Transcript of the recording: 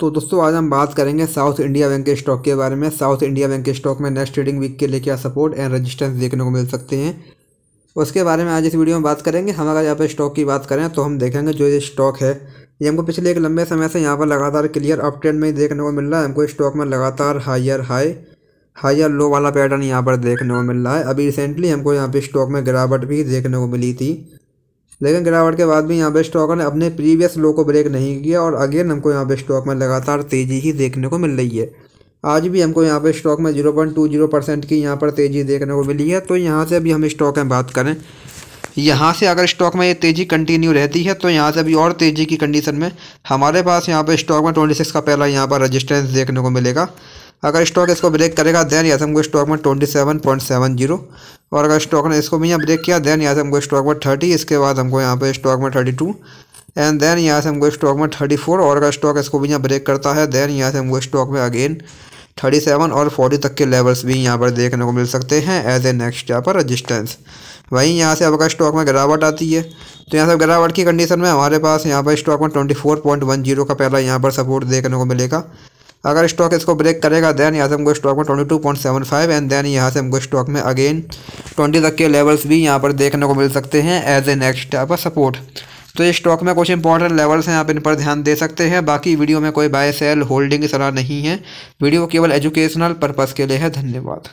तो दोस्तों आज हम बात करेंगे साउथ इंडिया बैंक के स्टॉक के बारे में साउथ इंडिया बैंक के स्टॉक में नेक्स्ट ट्रेडिंग वीक के लिए क्या सपोर्ट एंड रेजिस्टेंस देखने को मिल सकते हैं उसके बारे में आज इस वीडियो में बात करेंगे हम अगर यहाँ पर स्टॉक की बात करें तो हम देखेंगे जो ये स्टॉक है ये हमको पिछले एक लंबे समय से यहाँ पर लगातार क्लियर अप ट्रेंड में देखने को मिल रहा है हमको स्टॉक में लगातार हाइयर हाई हायर लो वाला पैटर्न यहाँ पर देखने को मिल रहा है अभी रिसेंटली हमको यहाँ पर स्टॉक में गिरावट भी देखने को मिली थी लेकिन गिरावट के बाद भी यहाँ पे स्टॉक ने अपने प्रीवियस लो को ब्रेक नहीं किया और अगेन हमको यहाँ पे स्टॉक में लगातार तेज़ी ही देखने को मिल रही है आज भी हमको यहाँ पे स्टॉक में zero point two zero percent की यहाँ पर तेज़ी देखने को मिली है तो यहाँ से अभी हम स्टॉक में बात करें यहाँ से अगर स्टॉक में ये तेज़ी कंटिन्यू रहती है तो यहाँ से अभी और तेज़ी की कंडीशन में हमारे पास यहाँ पर स्टॉक में सिक्स का पहला यहाँ पर रजिस्टेंस देखने को मिलेगा अगर स्टॉक इसको ब्रेक करेगा देन यहाँ से हमको स्टॉक में twenty seven point seven zero और अगर स्टॉक ने इसको भी यहाँ ब्रेक किया देन यहाँ से हमको स्टॉक में थर्टी इसके बाद हमको यहाँ पे स्टॉक में थर्टी टू एंड देन यहाँ से हमको स्टॉक में थर्टी फोर और अगर स्टॉक इसको भी यहाँ ब्रेक करता है देन यहाँ से हमको स्टॉक में अगेन थर्टी सेवन और फोर्टी तक के लेवल्स भी यहाँ पर देखने को मिल सकते हैं एज ए नेक्स्ट यहाँ पर रजिस्टेंस वहीं यहाँ से अगर स्टॉक में गिरावट आती है तो यहाँ से गिरावट की कंडीशन में हमारे पास यहाँ पर स्टॉक में twenty four point one zero का पहला यहाँ पर सपोर्ट देखने को मिलेगा अगर स्टॉक इसको ब्रेक करेगा दैन यहाँ से हमको स्टॉक में twenty two point seven five and then यहाँ से हमको स्टॉक में अगेन ट्वेंटी तक के लेवल्स भी यहाँ पर देखने को मिल सकते हैं एज ए नेक्स्ट आप सपोर्ट तो ये स्टॉक में कुछ इंपॉर्टेंट लेवल्स हैं आप इन पर ध्यान दे सकते हैं बाकी वीडियो में कोई बाय सेल होल्डिंग की सलाह नहीं है वीडियो केवल एजुकेशनल पर्पज़ के लिए है धन्यवाद